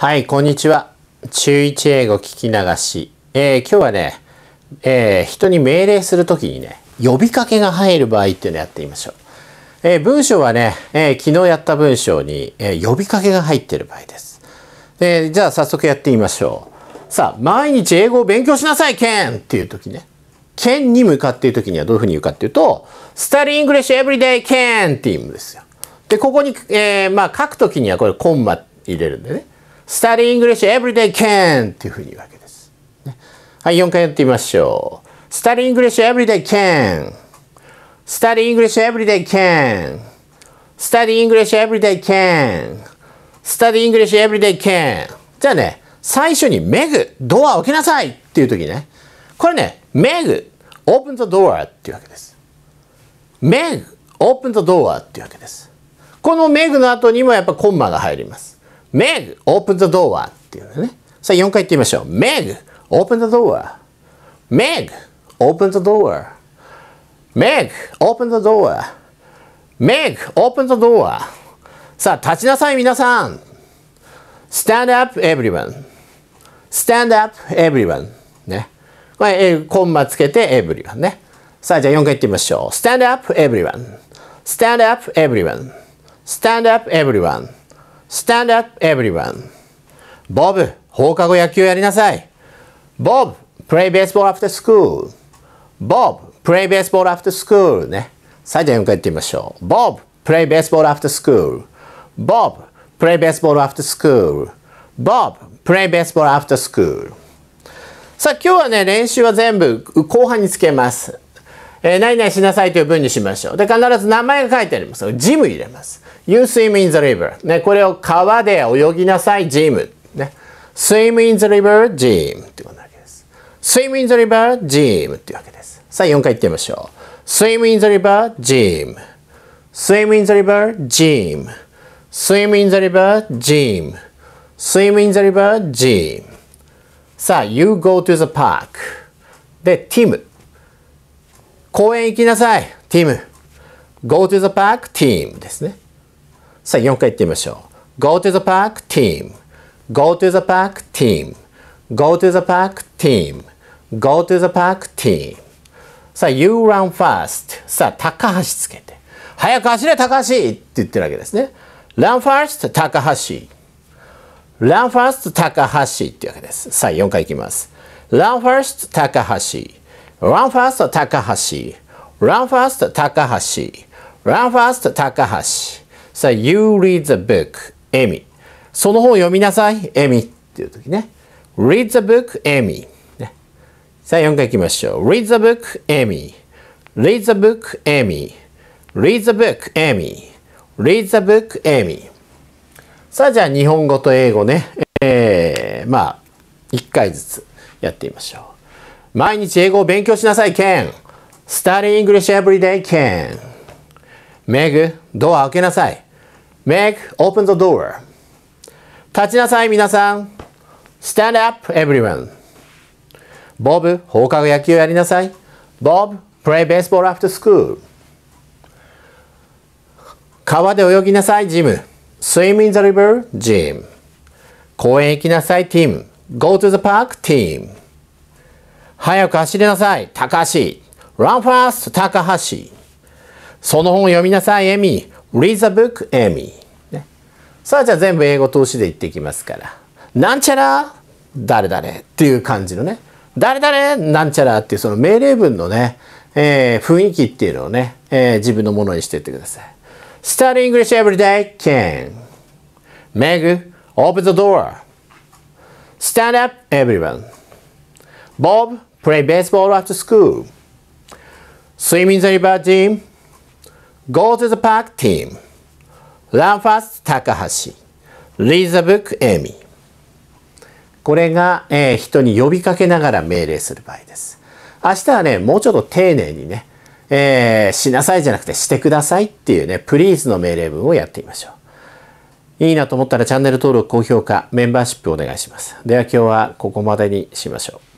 はい、こんにちは。中1英語聞き流し。えー、今日はね、えー、人に命令するときにね、呼びかけが入る場合っていうのをやってみましょう。えー、文章はね、え昨日やった文章に、え呼びかけが入ってる場合です。えー、じゃあ早速やってみましょう。さあ、毎日英語を勉強しなさい、ケンっていうときね。ケンに向かっているときにはどういうふうに言うかっていうと、study English every day, ケンっていうんですよ。で、ここに、えまあ書くときにはこれコンマ入れるんでね。study English every day can っていうふうに言うわけです。ね、はい、4回やってみましょう。study English every day can study English every day can study English every day can study English every day can じゃあね、最初に Meg ドアを開けなさいっていう時ね。これね、Meg open the door っていうわけです。Meg open the door っていうわけです。この Meg の後にもやっぱコンマが入ります。Meg, open the door っていうのね。さあ4回言ってみましょう。Meg, open the door.Meg, open the door.Meg, open the door.Meg, open the door. さあ立ちなさい皆さん。Stand up everyone.Stand up everyone. ね。これ、コンマつけて everyone ね。さあじゃあ4回言ってみましょう。Stand up everyone.Stand up everyone.Stand up everyone. Stand up, everyone. ボブ、放課後野球やりなさい。ボブ、play baseball after school. ボブ、play baseball after school ね。最初に4回言ってみましょう。ボブ、play baseball after school. ボブ、play baseball after school. ボブ、play baseball after school. さあ今日はね、練習は全部後半につけます。えー、何々しなさいという文にしましょう。で、必ず名前が書いてあります。ジム入れます。You swim in the river. ね、これを川で泳ぎなさい、ジム。ね。swim in the river, ジムってことなわけです。swim in the river, ジムっていうわけです。さあ、4回言ってみましょう。swim in the river, ジム。swim in the river, ジム。swim in the river, ジム。swim in the river, ジム。さあ、you go to the park. で、ティム。公園行きなさい、ティム。Go to the park, team ですね。さあ、4回言ってみましょう。Go to the park, t e a m Go to the park, t e a m Go to the park, t e a m Go to the park, team. さあ、You run first. さあ、高橋つけて。早く走れ、高橋って言ってるわけですね。Run first, 高橋。Run first, 高橋っていうわけです。さあ、4回いきます。Run first, 高橋。Run fast 高橋 Run fast 高橋 Run fast 高橋さあ You read the book Amy. その本を読みなさい Amy. っていう時ね Read the book エミ、ね、さあ4回行きましょう Read the book a m y Read the book a m y Read the book a m y Read the book Amy. さあじゃあ日本語と英語ねえー、まあ1回ずつやってみましょう毎日英語を勉強しなさい、ケン !Study English every day, ケンメグ、ドア開けなさい。Meg, open the door. 立ちなさい、皆さん。Stand up, everyone. ボブ、放課後野球やりなさい。ボブ、play baseball after school. 川で泳ぎなさい、ジム。swim in the river, ジム。公園行きなさい、ティム。go to the park, ティム。早く走りなさい、高橋。Run fast, 高橋。その本を読みなさい、エミ。Read the book, エミ。ね、さあ、じゃあ全部英語通しで言っていきますから。なんちゃら、誰々っていう感じのね。誰々、なんちゃらっていうその命令文のね、えー、雰囲気っていうのをね、えー、自分のものにしていってください。Study English every day, k e n Meg, open the door. Stand up, everyone. Bob, Play baseball after school. Swim in the river gym. Go to the park team. Run fast Takahashi. Read the book Amy. これが、えー、人に呼びかけながら命令する場合です。明日はね、もうちょっと丁寧にね、えー、しなさいじゃなくてしてくださいっていうね、プリーズの命令文をやってみましょう。いいなと思ったらチャンネル登録、高評価、メンバーシップお願いします。では今日はここまでにしましょう。